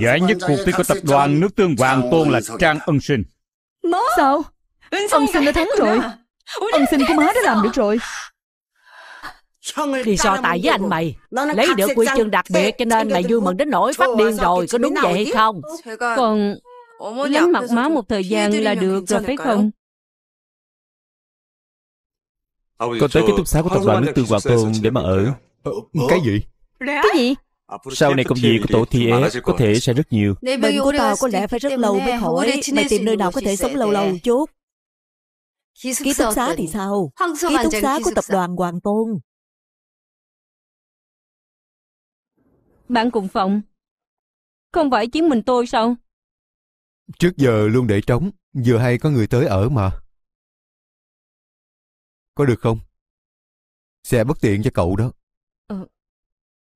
Giải nhất cuộc thi của tập đoàn nước tương Hoàng Tôn là Trang Ân Sinh Sao? Ân Sinh đã thắng rồi Ân Sinh của má đã làm được rồi thì so tài với anh mày Lấy được quy chương đặc biệt cho nên mày vui mừng đến nỗi phát điên rồi Có đúng vậy hay không Còn lánh mặt má một thời gian là được rồi phải không Con tới ký túc xá của tập đoàn nước tương Hoàng Tôn để mà ở Cái gì Cái gì À, Sau này công việc của tổ thi e có thể sẽ rất nhiều. Bệnh của tao có lẽ phải rất lâu mới khỏi. Mày tìm nơi nào có thể sống lâu lâu chút. Ký túc xá thì sao? Ký túc xá của tập đoàn Hoàng Tôn. Bạn cùng phòng. Không phải chính mình tôi sao? Trước giờ luôn để trống, vừa hay có người tới ở mà. Có được không? Sẽ bất tiện cho cậu đó. Ờ,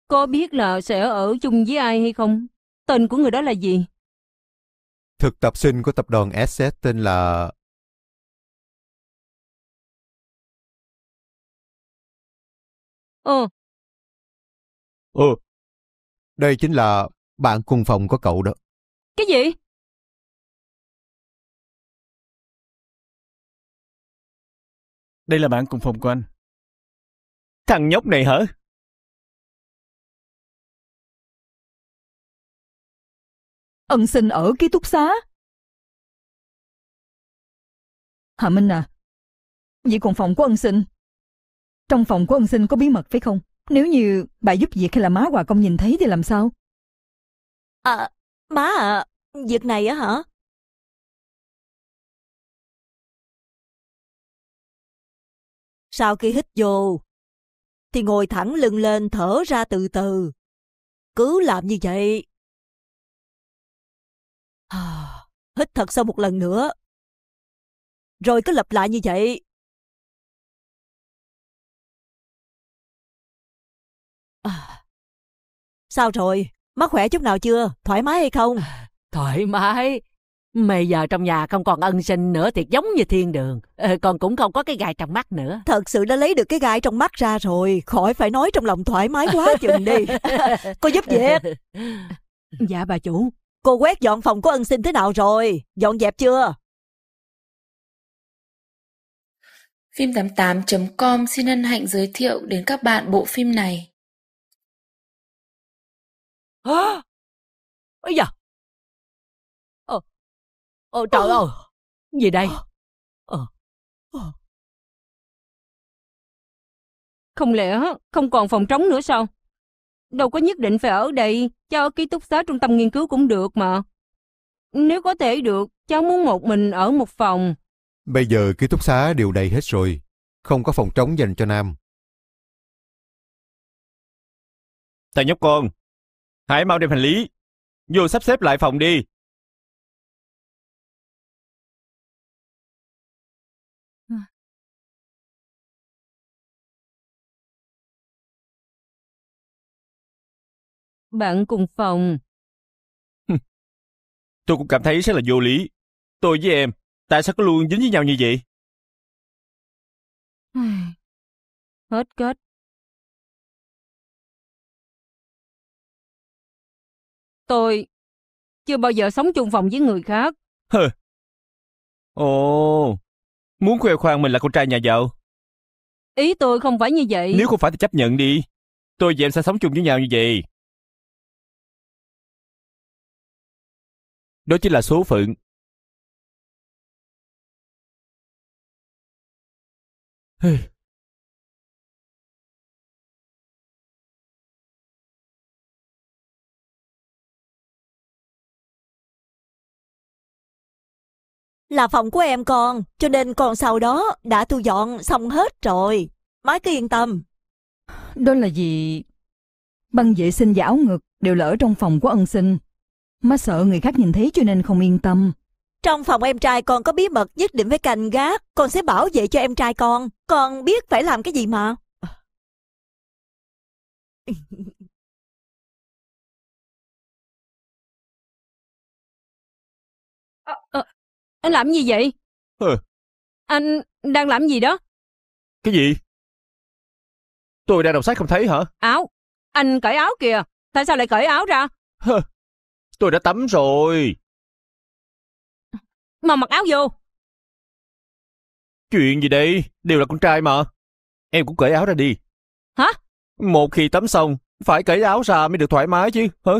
có biết là sẽ ở chung với ai hay không? Tên của người đó là gì? Thực tập sinh của tập đoàn SS tên là... Ờ. Ờ. Đây chính là bạn cùng phòng của cậu đó. Cái gì? Đây là bạn cùng phòng của anh. Thằng nhóc này hả? ân sinh ở ký túc xá. Hà Minh à, vậy còn phòng của ân sinh? Trong phòng của ân sinh có bí mật phải không? Nếu như bà giúp việc hay là má Hòa Công nhìn thấy thì làm sao? À, má à, việc này á hả? Sau khi hít vô, thì ngồi thẳng lưng lên thở ra từ từ. Cứ làm như vậy À, hít thật sâu một lần nữa. Rồi cứ lặp lại như vậy. À, sao rồi? mắt khỏe chút nào chưa? Thoải mái hay không? À, thoải mái. Mày giờ trong nhà không còn ân sinh nữa thì giống như thiên đường. Ờ, còn cũng không có cái gai trong mắt nữa. Thật sự đã lấy được cái gai trong mắt ra rồi. Khỏi phải nói trong lòng thoải mái quá chừng đi. Cô giúp việc. Dạ bà chủ, Cô quét dọn phòng của ân sinh thế nào rồi? Dọn dẹp chưa? Phim88.com xin hân hạnh giới thiệu đến các bạn bộ phim này. Hả? Ây da! Ờ, ờ trời ờ. ơi! Gì đây? Ờ. Ờ. ờ. Không lẽ không còn phòng trống nữa sao? Đâu có nhất định phải ở đây, cho ký túc xá trung tâm nghiên cứu cũng được mà. Nếu có thể được, cháu muốn một mình ở một phòng. Bây giờ ký túc xá đều đầy hết rồi, không có phòng trống dành cho Nam. Thằng nhóc con, hãy mau đem hành lý, vô sắp xếp lại phòng đi, bạn cùng phòng. Tôi cũng cảm thấy rất là vô lý. Tôi với em, tại sao cứ luôn dính với nhau như vậy? Hết kết. Tôi chưa bao giờ sống chung phòng với người khác. Hừ. Ồ, muốn khoe khoang mình là con trai nhà giàu. Ý tôi không phải như vậy. Nếu không phải thì chấp nhận đi. Tôi và em sẽ sống chung với nhau như vậy. Đó chính là số phận. Là phòng của em con, cho nên con sau đó đã thu dọn xong hết rồi. Má cứ yên tâm. Đó là gì? Băng vệ sinh và áo ngực đều lỡ trong phòng của ân sinh. Má sợ người khác nhìn thấy cho nên không yên tâm. Trong phòng em trai con có bí mật nhất định với cành gác, con sẽ bảo vệ cho em trai con. Con biết phải làm cái gì mà. à, à, anh làm gì vậy? Ừ. Anh đang làm gì đó? Cái gì? Tôi đang đọc sách không thấy hả? Áo. Anh cởi áo kìa. Tại sao lại cởi áo ra? Hơ. Tôi đã tắm rồi. Mà mặc áo vô. Chuyện gì đây? Đều là con trai mà. Em cũng cởi áo ra đi. Hả? Một khi tắm xong, phải cởi áo ra mới được thoải mái chứ, hả?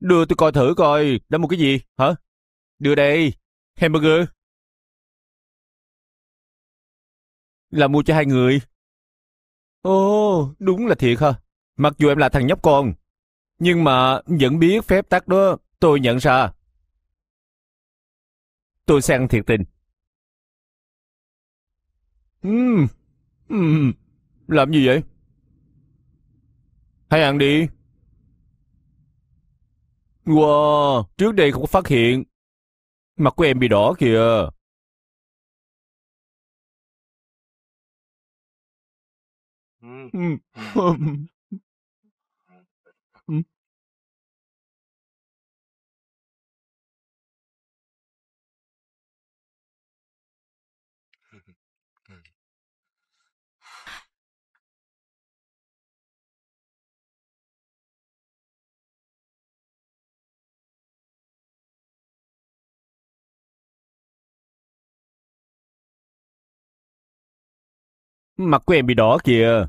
Đưa tôi coi thử coi, đã một cái gì, hả? Đưa đây, hamburger. Là mua cho hai người. Ồ, đúng là thiệt hả? Mặc dù em là thằng nhóc con, nhưng mà vẫn biết phép tắc đó, tôi nhận ra. Tôi sang thiệt tình. Ừm, ừm, làm gì vậy? Hãy ăn đi. Wow, trước đây không có phát hiện. Mặt của em bị đỏ kìa. Ừ. Mặt của em bị đỏ kìa.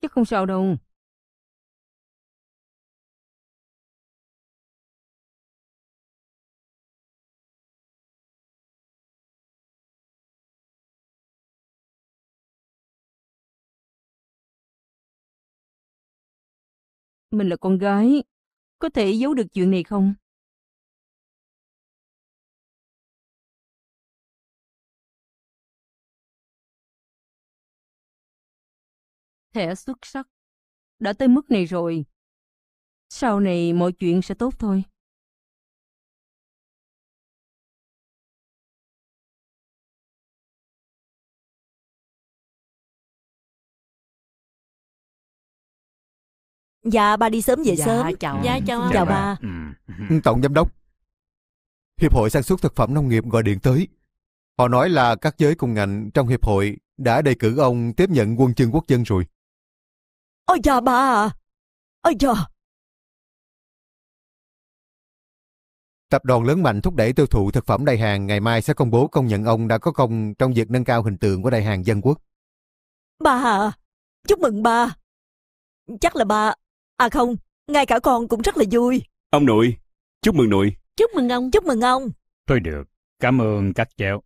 Chắc không sao đâu. mình là con gái, có thể giấu được chuyện này không? Thẻ xuất sắc, đã tới mức này rồi. Sau này mọi chuyện sẽ tốt thôi. Dạ ba đi sớm về dạ, sớm chào. Dạ chào Chào, chào ba, ba. Ừ. Tổng giám đốc Hiệp hội sản xuất thực phẩm nông nghiệp gọi điện tới Họ nói là các giới cùng ngành trong hiệp hội đã đề cử ông tiếp nhận quân chương quốc dân rồi. Ôi chà ba à. Ôi chà! Tập đoàn lớn mạnh thúc đẩy tiêu thụ thực phẩm đại hàng ngày mai sẽ công bố công nhận ông đã có công trong việc nâng cao hình tượng của đại hàng dân quốc. ba à! Chúc mừng ba Chắc là ba À không, ngay cả con cũng rất là vui. Ông nội, chúc mừng nội. Chúc mừng ông. Chúc mừng ông. Thôi được, cảm ơn các cháu.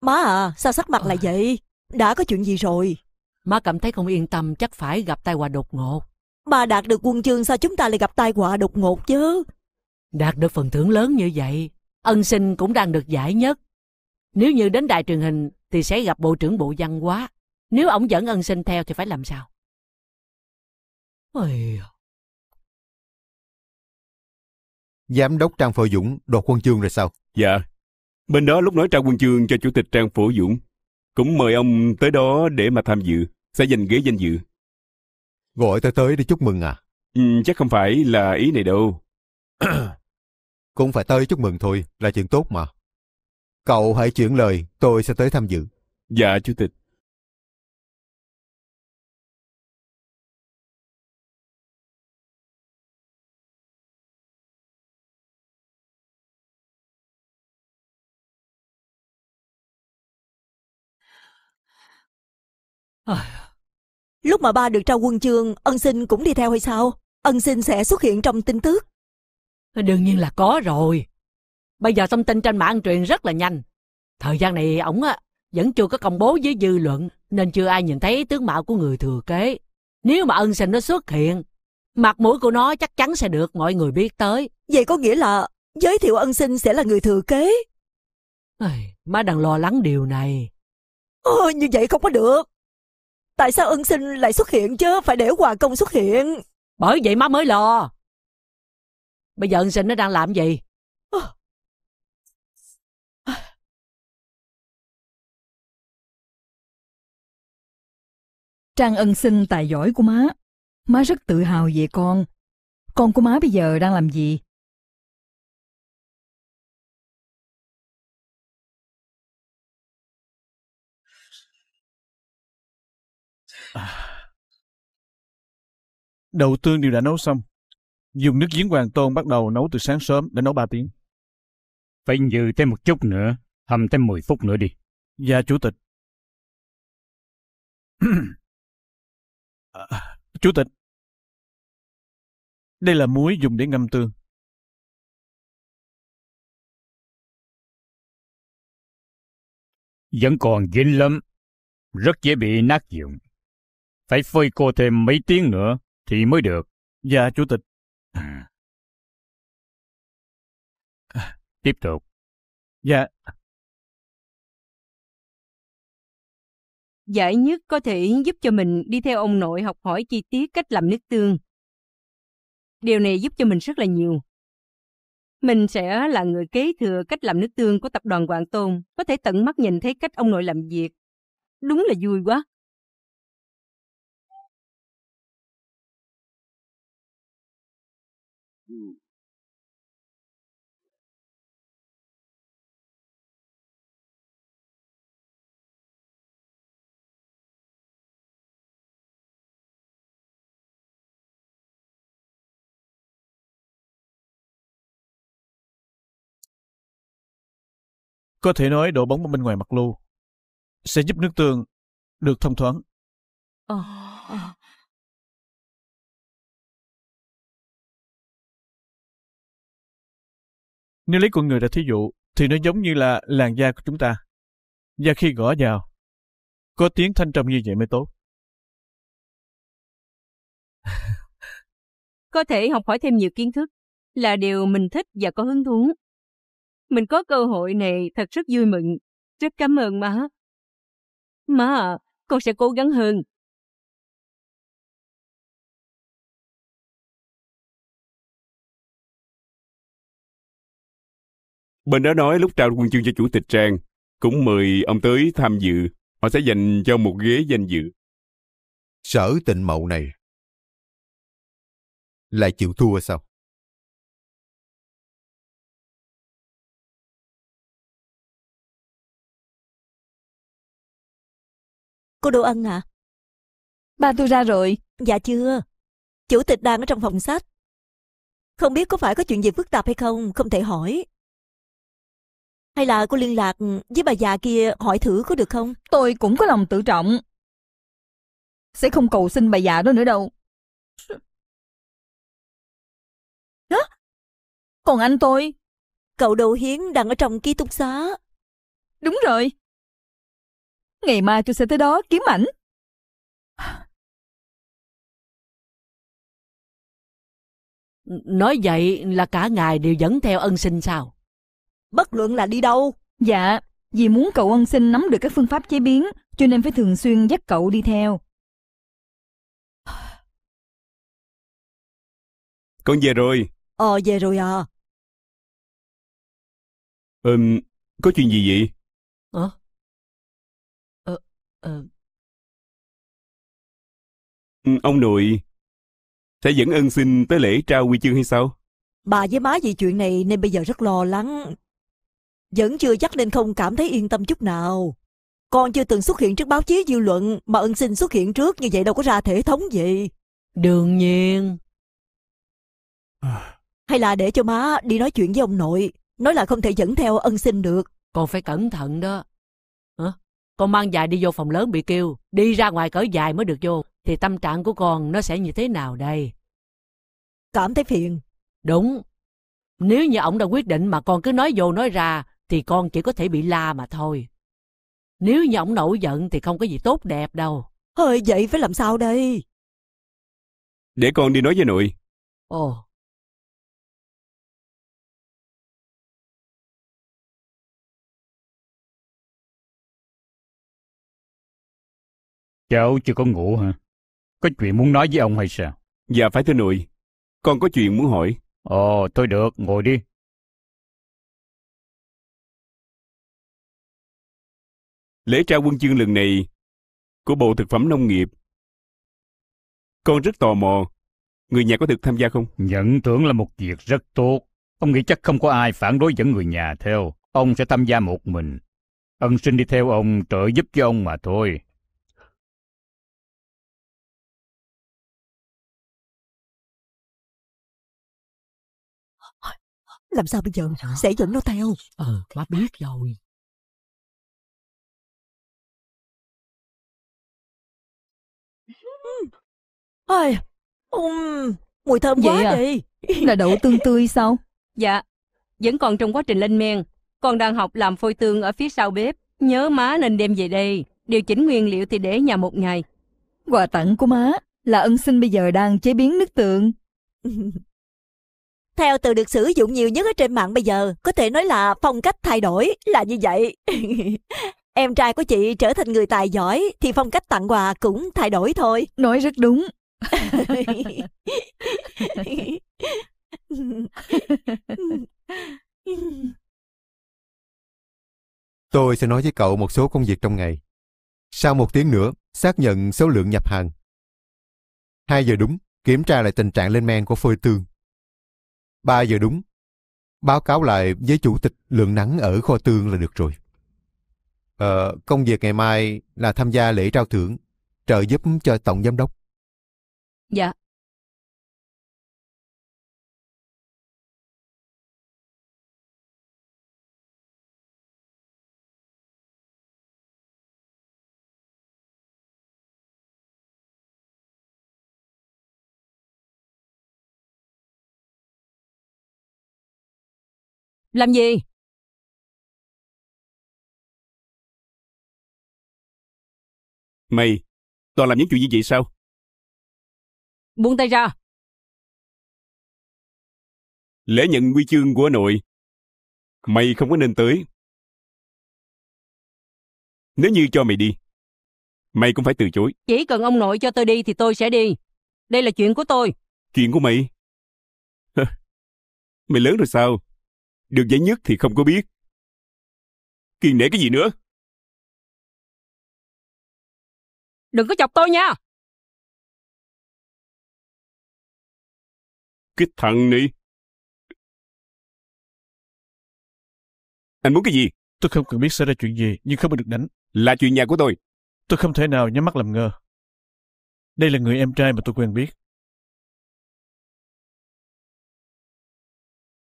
Má à, sao sắc mặt lại vậy? Đã có chuyện gì rồi? Má cảm thấy không yên tâm chắc phải gặp tai họa đột ngột. Bà đạt được quân chương sao chúng ta lại gặp tai họa đột ngột chứ? Đạt được phần thưởng lớn như vậy, ân sinh cũng đang được giải nhất. Nếu như đến đài truyền hình thì sẽ gặp Bộ trưởng Bộ Văn hóa. Nếu ông dẫn ân sinh theo thì phải làm sao? Ây... Giám đốc Trang Phổ Dũng đột quân chương rồi sao? Dạ. Bên đó lúc nói trao quân chương cho Chủ tịch Trang Phổ Dũng, cũng mời ông tới đó để mà tham dự, sẽ giành ghế danh dự. Gọi tôi tới để chúc mừng à? Ừ, chắc không phải là ý này đâu. Cũng phải tới chúc mừng thôi, là chuyện tốt mà. Cậu hãy chuyển lời, tôi sẽ tới tham dự. Dạ, Chủ tịch. Lúc mà ba được trao quân chương, ân sinh cũng đi theo hay sao? Ân sinh sẽ xuất hiện trong tin tức. Đương nhiên là có rồi. Bây giờ thông tin trên mạng truyền rất là nhanh. Thời gian này ổng á, vẫn chưa có công bố với dư luận nên chưa ai nhìn thấy tướng mạo của người thừa kế. Nếu mà ân sinh nó xuất hiện, mặt mũi của nó chắc chắn sẽ được mọi người biết tới. Vậy có nghĩa là giới thiệu ân sinh sẽ là người thừa kế. Ai, má đang lo lắng điều này. Ơ, như vậy không có được. Tại sao ân sinh lại xuất hiện chứ, phải để Hòa Công xuất hiện. Bởi vậy má mới lo. Bây giờ ân sinh nó đang làm gì? Trang ân sinh tài giỏi của má. Má rất tự hào về con. Con của má bây giờ đang làm gì? À. Đầu tương đều đã nấu xong. Dùng nước giếng hoàng tôn bắt đầu nấu từ sáng sớm đã nấu ba tiếng. Phải dự thêm một chút nữa, hầm thêm mười phút nữa đi. Dạ, Chủ tịch. chủ tịch, đây là muối dùng để ngâm tương. Vẫn còn dính lắm, rất dễ bị nát dụng. Phải phơi cô thêm mấy tiếng nữa thì mới được. Dạ, Chủ tịch. À. Tiếp tục. Dạ, giải nhất có thể giúp cho mình đi theo ông nội học hỏi chi tiết cách làm nước tương. Điều này giúp cho mình rất là nhiều. Mình sẽ là người kế thừa cách làm nước tương của tập đoàn Quảng Tôn, có thể tận mắt nhìn thấy cách ông nội làm việc. Đúng là vui quá. Ừ. Có thể nói đổ bóng bên ngoài mặt lưu sẽ giúp nước tường được thông thoáng. Ờ. Nếu lấy con người ra thí dụ, thì nó giống như là làn da của chúng ta. Và khi gõ vào, có tiếng thanh trầm như vậy mới tốt. có thể học hỏi thêm nhiều kiến thức là điều mình thích và có hứng thú. Mình có cơ hội này thật rất vui mừng. Rất cảm ơn má. Má con sẽ cố gắng hơn. Bên đó nói lúc trao quân chương cho chủ tịch Trang, cũng mời ông tới tham dự. Họ sẽ dành cho một ghế danh dự. Sở Tịnh mậu này lại chịu thua sao? Cô Đô Ân à? Ba tôi ra rồi. Dạ chưa. Chủ tịch đang ở trong phòng sách. Không biết có phải có chuyện gì phức tạp hay không, không thể hỏi. Hay là cô liên lạc với bà già kia hỏi thử có được không? Tôi cũng có lòng tự trọng. Sẽ không cầu xin bà già đó nữa đâu. Hả? Còn anh tôi? Cậu Đậu Hiến đang ở trong ký túc xá. Đúng rồi, Ngày mai tôi sẽ tới đó kiếm ảnh. Nói vậy là cả ngài đều dẫn theo ân sinh sao? Bất luận là đi đâu? Dạ, vì muốn cậu ân sinh nắm được các phương pháp chế biến, cho nên phải thường xuyên dắt cậu đi theo. Con về rồi. Ờ, về rồi à. Ừm, có chuyện gì vậy? Ờ. Ừ, ông nội sẽ dẫn ân xin tới lễ trao huy chương hay sao? Bà với má vì chuyện này nên bây giờ rất lo lắng. Vẫn chưa chắc nên không cảm thấy yên tâm chút nào. Con chưa từng xuất hiện trước báo chí dư luận mà ân xin xuất hiện trước như vậy đâu có ra thể thống gì. Đương nhiên. À. Hay là để cho má đi nói chuyện với ông nội, nói là không thể dẫn theo ân sinh được. Con phải cẩn thận đó. Hả? con mang dài đi vô phòng lớn bị kêu, đi ra ngoài cởi dài mới được vô, thì tâm trạng của con nó sẽ như thế nào đây? Cảm thấy phiền. Đúng. Nếu như ổng đã quyết định mà con cứ nói vô nói ra, thì con chỉ có thể bị la mà thôi. Nếu như ổng nổi giận thì không có gì tốt đẹp đâu. Hơi vậy phải làm sao đây? Để con đi nói với nội. Ồ, Cháu chưa có ngủ hả? Có chuyện muốn nói với ông hay sao? Dạ phải thưa nội, con có chuyện muốn hỏi. Ồ, thôi được, ngồi đi. Lễ trao quân chương lần này của Bộ Thực phẩm Nông nghiệp. Con rất tò mò, người nhà có được tham gia không? Nhận thưởng là một việc rất tốt. Ông nghĩ chắc không có ai phản đối dẫn người nhà theo. Ông sẽ tham gia một mình. Ân sinh đi theo ông trợ giúp cho ông mà thôi. Làm sao bây giờ? Dạ. Sẽ dẫn nó theo. Ờ, má biết rồi. Ôi, um, mùi thơm Vậy quá à? đi. Là đậu tương tươi sao? Dạ, vẫn còn trong quá trình lên men. Con đang học làm phôi tương ở phía sau bếp. Nhớ má nên đem về đây. Điều chỉnh nguyên liệu thì để nhà một ngày. Quà tặng của má là ân sinh bây giờ đang chế biến nước tượng. Theo từ được sử dụng nhiều nhất ở trên mạng bây giờ, có thể nói là phong cách thay đổi là như vậy. em trai của chị trở thành người tài giỏi thì phong cách tặng quà cũng thay đổi thôi. Nói rất đúng. Tôi sẽ nói với cậu một số công việc trong ngày. Sau một tiếng nữa, xác nhận số lượng nhập hàng. Hai giờ đúng, kiểm tra lại tình trạng lên men của phôi tương. 3 giờ đúng. Báo cáo lại với chủ tịch lượng nắng ở kho tương là được rồi. Ờ, công việc ngày mai là tham gia lễ trao thưởng, trợ giúp cho tổng giám đốc. Dạ, Làm gì? Mày, toàn làm những chuyện như vậy sao? Buông tay ra. Lễ nhận huy chương của nội. Mày không có nên tới. Nếu như cho mày đi, mày cũng phải từ chối. Chỉ cần ông nội cho tôi đi thì tôi sẽ đi. Đây là chuyện của tôi. Chuyện của mày? mày lớn rồi sao? được dây nhất thì không có biết. Kiên nể cái gì nữa? Đừng có chọc tôi nha! Cái thằng này... Anh muốn cái gì? Tôi không cần biết xảy ra chuyện gì, nhưng không được đánh. Là chuyện nhà của tôi. Tôi không thể nào nhắm mắt làm ngơ. Đây là người em trai mà tôi quen biết.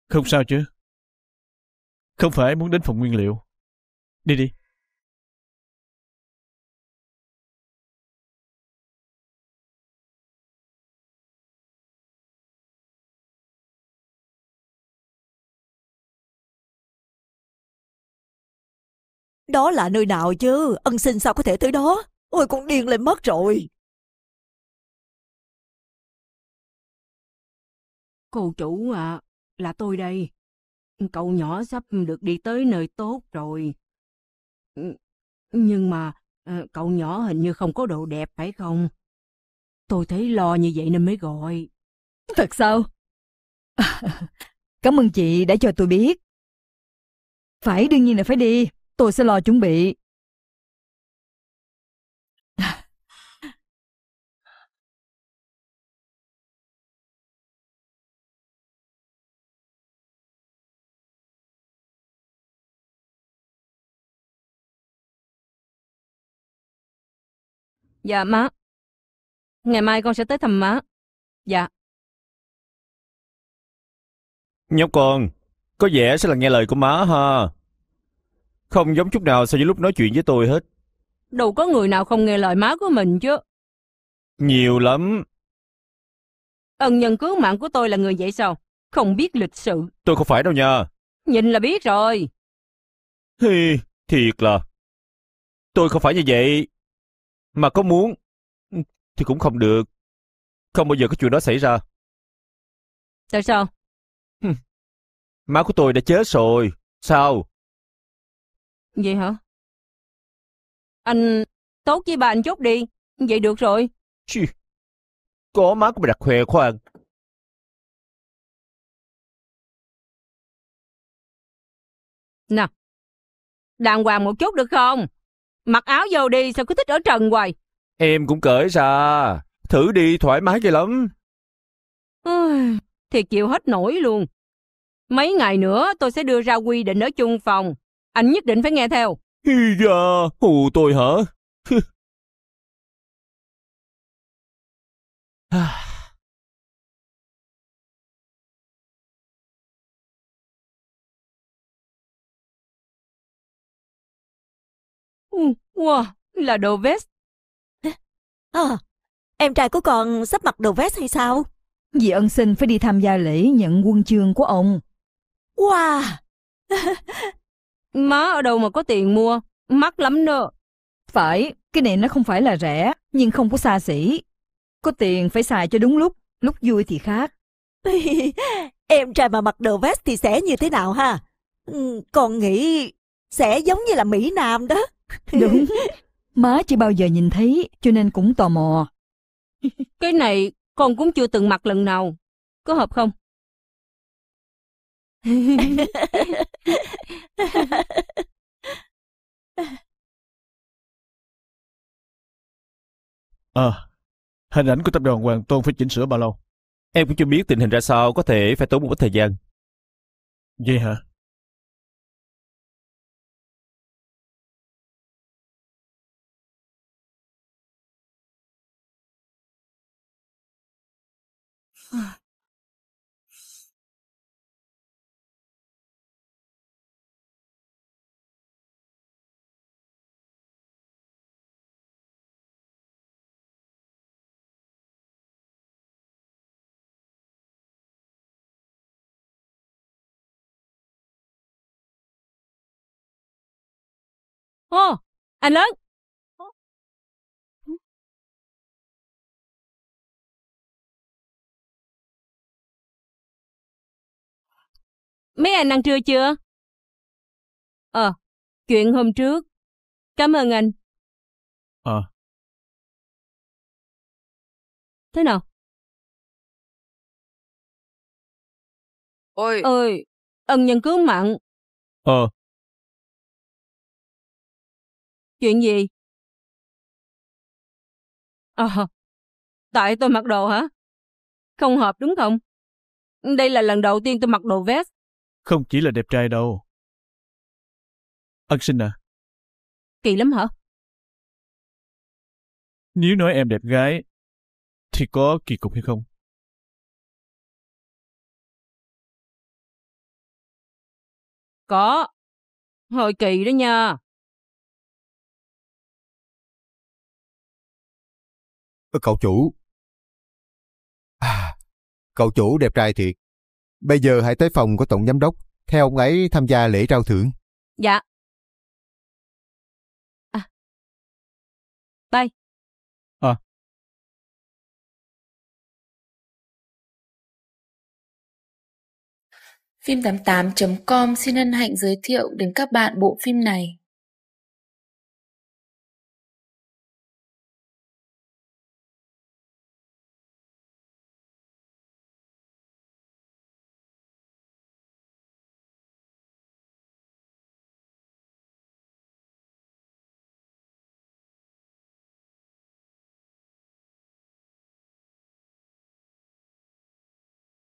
Không sao chứ, không phải muốn đến phòng nguyên liệu. Đi đi. Đó là nơi nào chứ? Ân sinh sao có thể tới đó? Ôi con điên lên mất rồi. Cô chủ ạ, à, là tôi đây cậu nhỏ sắp được đi tới nơi tốt rồi. Ừ, nhưng mà ờ, cậu nhỏ hình như không có đồ đẹp phải không? Tôi thấy lo như vậy nên mới gọi. Thật sao? Cảm ơn chị đã cho tôi biết. Phải đương nhiên là phải đi, tôi sẽ lo chuẩn bị. Dạ má. Ngày mai con sẽ tới thăm má. Dạ. Nhóc con, có vẻ sẽ là nghe lời của má ha. Không giống chút nào so với lúc nói chuyện với tôi hết. Đâu có người nào không nghe lời má của mình chứ. Nhiều lắm. Ân nhân cứu mạng của tôi là người vậy sao? Không biết lịch sự. Tôi không phải đâu nha. Nhìn là biết rồi. Hi, thiệt là. Tôi không phải như vậy. Mà có muốn, ừ, thì cũng không được. Không bao giờ có chuyện đó xảy ra. Tại sao? Má của tôi đã chết rồi. Sao? Vậy hả? Anh tốt với bà anh chút đi. Vậy được rồi. Chị, có má của bà đặt khỏe khoan. Nè, đàng hoàng một chút được không? Mặc áo vô đi sao cứ thích ở trần hoài. Em cũng cởi ra. Thử đi thoải mái kìa lắm. Ui, thì chịu hết nổi luôn. Mấy ngày nữa tôi sẽ đưa ra quy định ở chung phòng. Anh nhất định phải nghe theo. Hi da, hù tôi hả? À. Wow, là đồ vest. À, em trai của con sắp mặc đồ vest hay sao? Vì ân sinh phải đi tham gia lễ nhận quân chương của ông. Wow! Má ở đâu mà có tiền mua, mắc lắm nữa. Phải, cái này nó không phải là rẻ, nhưng không có xa xỉ. Có tiền phải xài cho đúng lúc, lúc vui thì khác. em trai mà mặc đồ vest thì sẽ như thế nào ha? Ừ, con nghĩ sẽ giống như là Mỹ Nam đó. Đúng, má chỉ bao giờ nhìn thấy cho nên cũng tò mò. Cái này con cũng chưa từng mặc lần nào, có hợp không? Ờ, à, hình ảnh của tập đoàn Hoàng Tôn phải chỉnh sửa bao lâu? Em cũng chưa biết tình hình ra sao, có thể phải tốn một ít thời gian. Vậy hả? 哦，l o Mấy anh ăn trưa chưa? Ờ, chuyện hôm trước. Cảm ơn anh. Ờ. Thế nào? Ôi. Ôi, ân nhân cứu mạng. Ờ. Chuyện gì? Ờ, tại tôi mặc đồ hả? Không hợp đúng không? Đây là lần đầu tiên tôi mặc đồ vest. Không chỉ là đẹp trai đâu. Ân sinh à? Kỳ lắm hả? Nếu nói em đẹp gái, thì có kỳ cục hay không? Có. hơi kỳ đó nha. Cậu chủ. À, cậu chủ đẹp trai thiệt. Bây giờ hãy tới phòng của Tổng Giám Đốc, theo ông ấy tham gia lễ trao thưởng. Dạ. À. Bye. À. Phim88.com xin hân hạnh giới thiệu đến các bạn bộ phim này.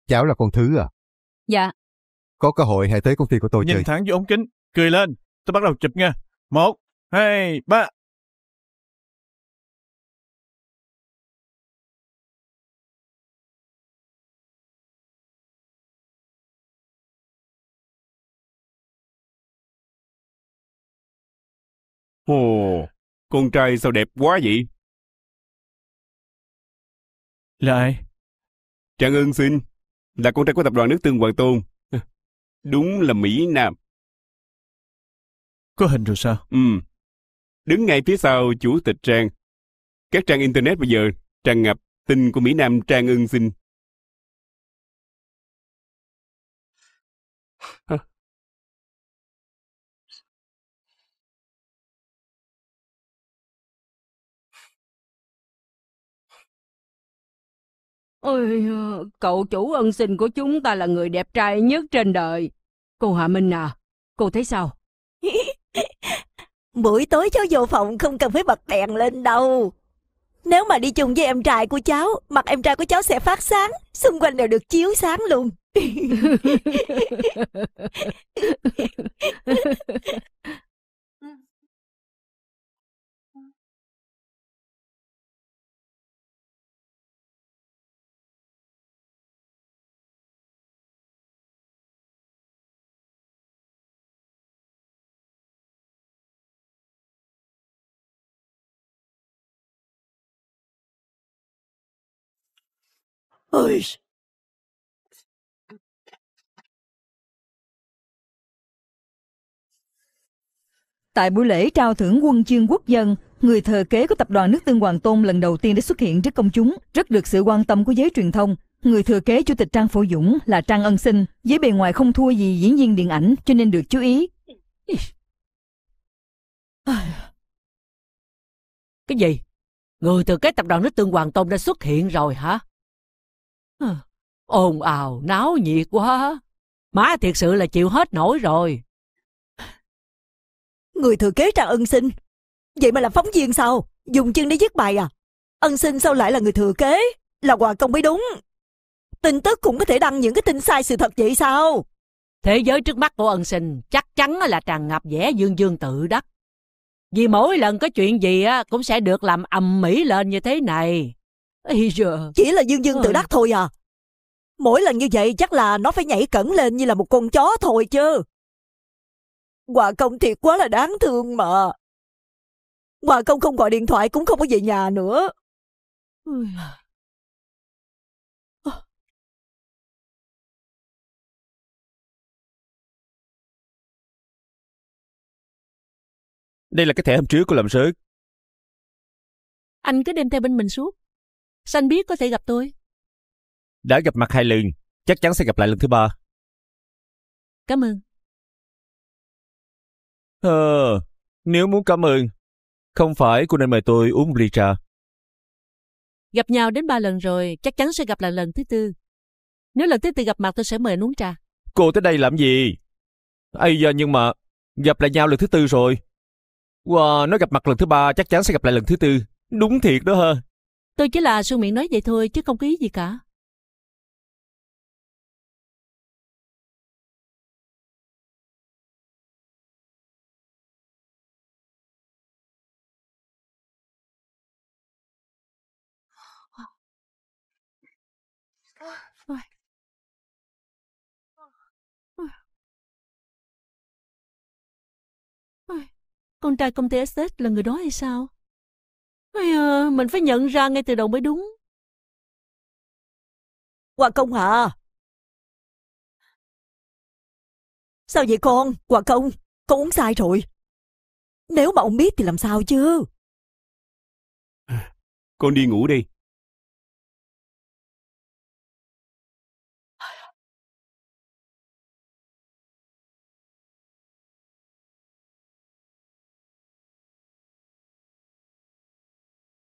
Cháu là con Thứ à? Dạ. Có cơ hội hãy tới công ty của tôi Nhìn chơi. thẳng vô ống kính, cười lên. Tôi bắt đầu chụp nha. Một, hai, ba. Ồ, con trai sao đẹp quá vậy? Là ai? Trang ơn xin là con trai của tập đoàn nước tương Hoàng Tôn. Đúng là Mỹ Nam. Có hình rồi sao? Ừ. Đứng ngay phía sau chủ tịch Trang. Các trang Internet bây giờ tràn ngập tin của Mỹ Nam Trang ưng sinh. Ôi, ờ, cậu chủ ân sinh của chúng ta là người đẹp trai nhất trên đời. Cô Hạ Minh à, cô thấy sao? Buổi tối cháu vô phòng không cần phải bật đèn lên đâu. Nếu mà đi chung với em trai của cháu, mặt em trai của cháu sẽ phát sáng, xung quanh đều được chiếu sáng luôn. Ôi! Tại buổi lễ trao thưởng quân chương quốc dân, người thừa kế của tập đoàn nước Tương Hoàng Tôn lần đầu tiên đã xuất hiện trước công chúng, rất được sự quan tâm của giới truyền thông. Người thừa kế chủ tịch Trang Phổ Dũng là Trang Ân Sinh, với bề ngoài không thua gì diễn viên điện ảnh cho nên được chú ý. Cái gì? Người thừa kế tập đoàn nước Tương Hoàng Tôn đã xuất hiện rồi hả? Ồn ào, náo nhiệt quá. Má thiệt sự là chịu hết nổi rồi. Người thừa kế trang ân sinh. Vậy mà làm phóng viên sao? Dùng chân để viết bài à? Ân sinh sao lại là người thừa kế? Là hòa công mới đúng. Tin tức cũng có thể đăng những cái tin sai sự thật vậy sao? Thế giới trước mắt của ân sinh chắc chắn là tràn ngập vẻ dương dương tự đắc. Vì mỗi lần có chuyện gì cũng sẽ được làm ầm mỹ lên như thế này. Ý giờ... Chỉ là dương dương tự đắc thôi à. Mỗi lần như vậy chắc là nó phải nhảy cẩn lên như là một con chó thôi chứ. Hòa công thiệt quá là đáng thương mà. Hòa công không gọi điện thoại cũng không có về nhà nữa. Đây là cái thẻ hôm trước của làm rớt. Anh cứ đem theo bên mình suốt. Sanh biết có thể gặp tôi. Đã gặp mặt hai lần, chắc chắn sẽ gặp lại lần thứ ba. Cảm ơn. Ờ, nếu muốn cảm ơn, không phải cô nên mời tôi uống một ly trà. Gặp nhau đến ba lần rồi, chắc chắn sẽ gặp lại lần thứ tư. Nếu lần thứ tư gặp mặt tôi sẽ mời uống trà. Cô tới đây làm gì? Ây giờ nhưng mà gặp lại nhau lần thứ tư rồi. Wow, nó gặp mặt lần thứ ba chắc chắn sẽ gặp lại lần thứ tư. Đúng thiệt đó ha. Tôi chỉ là sương miệng nói vậy thôi chứ không ký gì cả. Con trai công ty SS là người đó hay sao? à, mình phải nhận ra ngay từ đầu mới đúng. Hoàng công hả? Sao vậy con? Hoàng công, con uống sai rồi. Nếu mà ông biết thì làm sao chứ? À, con đi ngủ đi.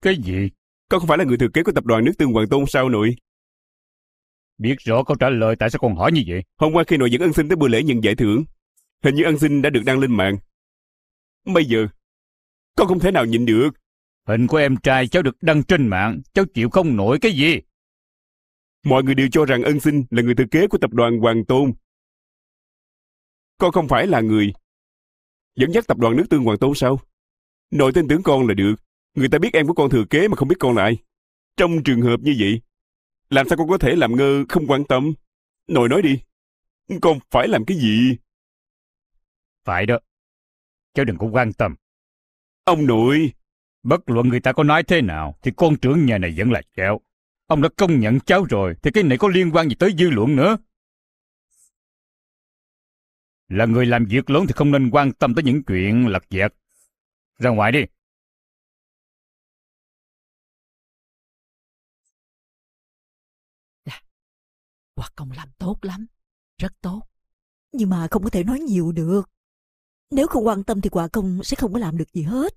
Cái gì? Con không phải là người thừa kế của tập đoàn nước tương Hoàng Tôn sao nội? Biết rõ câu trả lời tại sao còn hỏi như vậy? Hôm qua khi nội dẫn ân sinh tới buổi lễ nhận giải thưởng, hình như ân sinh đã được đăng lên mạng. Bây giờ, con không thể nào nhịn được. Hình của em trai cháu được đăng trên mạng, cháu chịu không nổi cái gì? Mọi người đều cho rằng ân sinh là người thừa kế của tập đoàn Hoàng Tôn. Con không phải là người dẫn dắt tập đoàn nước tương Hoàng Tôn sao? Nội tin tưởng con là được. Người ta biết em của con thừa kế mà không biết con là ai. Trong trường hợp như vậy, làm sao con có thể làm ngơ không quan tâm? Nội nói đi, con phải làm cái gì? Phải đó, cháu đừng có quan tâm. Ông nội! Bất luận người ta có nói thế nào thì con trưởng nhà này vẫn là cháu. Ông đã công nhận cháu rồi thì cái này có liên quan gì tới dư luận nữa. Là người làm việc lớn thì không nên quan tâm tới những chuyện lặt vặt. Ra ngoài đi, Hoặc công làm tốt lắm, rất tốt. Nhưng mà không có thể nói nhiều được. Nếu không quan tâm thì quả công sẽ không có làm được gì hết.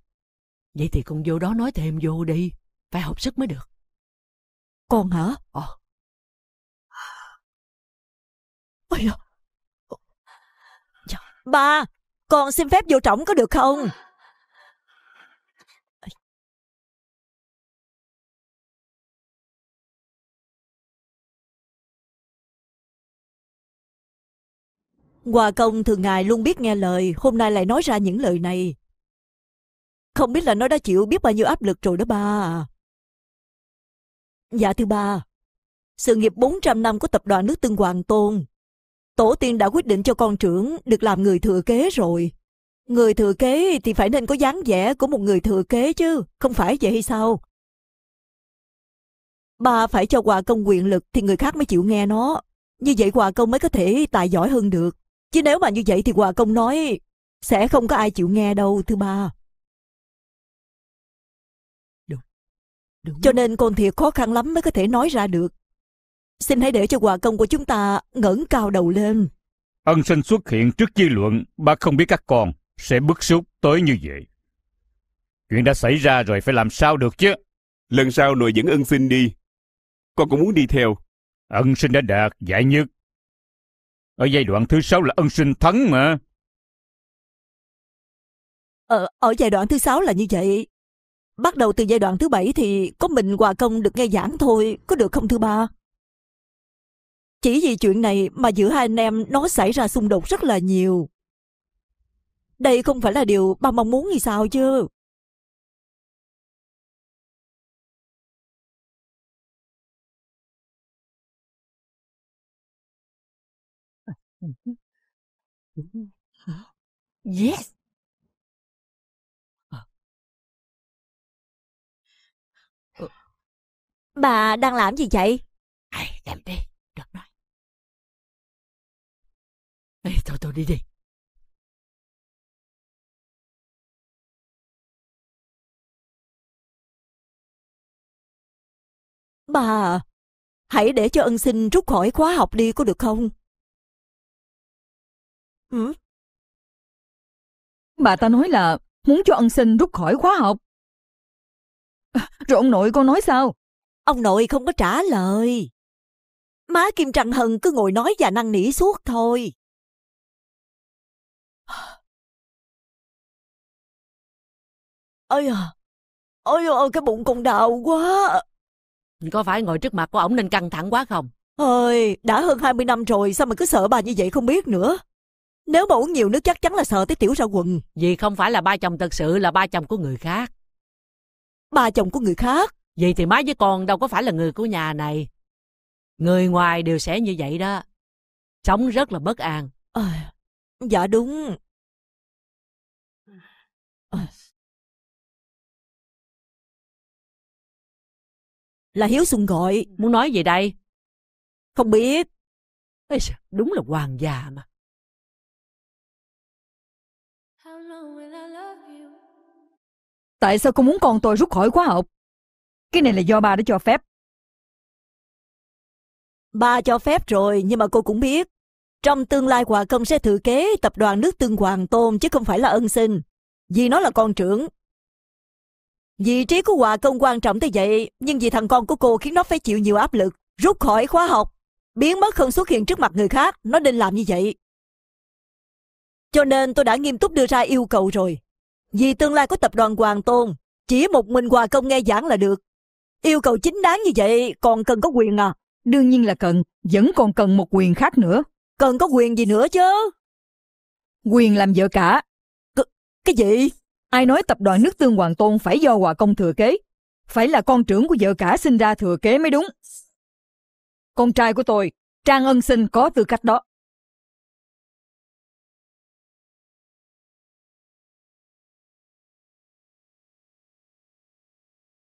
Vậy thì con vô đó nói thêm vô đi, phải học sức mới được. Con hả? Ờ. Ôi Dạ. Ba, con xin phép vô trọng có được không? Hòa công thường ngày luôn biết nghe lời, hôm nay lại nói ra những lời này. Không biết là nó đã chịu biết bao nhiêu áp lực rồi đó ba à. Dạ thứ ba, sự nghiệp 400 năm của tập đoàn nước Tương Hoàng Tôn. Tổ tiên đã quyết định cho con trưởng được làm người thừa kế rồi. Người thừa kế thì phải nên có dáng vẻ của một người thừa kế chứ, không phải vậy hay sao? Ba phải cho Hòa Công quyền lực thì người khác mới chịu nghe nó. Như vậy Hòa Công mới có thể tài giỏi hơn được. Chứ nếu mà như vậy thì Hòa Công nói sẽ không có ai chịu nghe đâu thưa ba. Đúng. Đúng. Cho nên con thiệt khó khăn lắm mới có thể nói ra được. Xin hãy để cho Hòa Công của chúng ta ngẩng cao đầu lên. Ân sinh xuất hiện trước dư luận, ba không biết các con sẽ bức xúc tới như vậy. Chuyện đã xảy ra rồi phải làm sao được chứ. Lần sau nội dẫn ân sinh đi. Con cũng muốn đi theo. Ân sinh đã đạt giải nhất. Ở giai đoạn thứ sáu là ân sinh thắng mà. Ờ, ở giai đoạn thứ sáu là như vậy. Bắt đầu từ giai đoạn thứ bảy thì có mình Hòa Công được nghe giảng thôi, có được không thứ ba? Chỉ vì chuyện này mà giữa hai anh em nó xảy ra xung đột rất là nhiều. Đây không phải là điều ba mong muốn thì sao chứ? Yes. À. Ờ. Bà đang làm gì vậy? Hãy đem đi, được rồi. Ê, thôi tôi đi đi. Bà, hãy để cho ân sinh rút khỏi khóa học đi có được không? Ừ. Bà ta nói là muốn cho ân sinh rút khỏi khóa học. rồi ông nội con nói sao? Ông nội không có trả lời. Má Kim Trần Hân cứ ngồi nói và năn nỉ suốt thôi. Ôi à, ôi ôi à, cái bụng con đau quá. Có phải ngồi trước mặt của ổng nên căng thẳng quá không? Ôi, đã hơn 20 năm rồi, sao mà cứ sợ bà như vậy không biết nữa. Nếu mà uống nhiều nước chắc chắn là sợ tới tiểu ra quần Vì không phải là ba chồng thật sự là ba chồng của người khác Ba chồng của người khác Vậy thì má với con đâu có phải là người của nhà này Người ngoài đều sẽ như vậy đó Sống rất là bất an à, Dạ đúng ờ. Là Hiếu Xuân gọi Muốn nói gì đây Không biết Ê, Đúng là hoàng già mà Tại sao cô muốn con tôi rút khỏi khóa học? Cái này là do ba đã cho phép. Ba cho phép rồi, nhưng mà cô cũng biết. Trong tương lai Hòa Công sẽ thừa kế tập đoàn nước tương Hoàng Tôn chứ không phải là ân sinh. Vì nó là con trưởng. Vị trí của Hòa Công quan trọng tới vậy, nhưng vì thằng con của cô khiến nó phải chịu nhiều áp lực, rút khỏi khóa học, biến mất không xuất hiện trước mặt người khác, nó nên làm như vậy. Cho nên tôi đã nghiêm túc đưa ra yêu cầu rồi. Vì tương lai của tập đoàn Hoàng Tôn, chỉ một mình Hòa Công nghe giảng là được. Yêu cầu chính đáng như vậy còn cần có quyền à? Đương nhiên là cần, vẫn còn cần một quyền khác nữa. Cần có quyền gì nữa chứ? Quyền làm vợ cả. C cái gì? Ai nói tập đoàn nước tương Hoàng Tôn phải do Hòa Công thừa kế? Phải là con trưởng của vợ cả sinh ra thừa kế mới đúng. Con trai của tôi, Trang Ân Sinh có tư cách đó.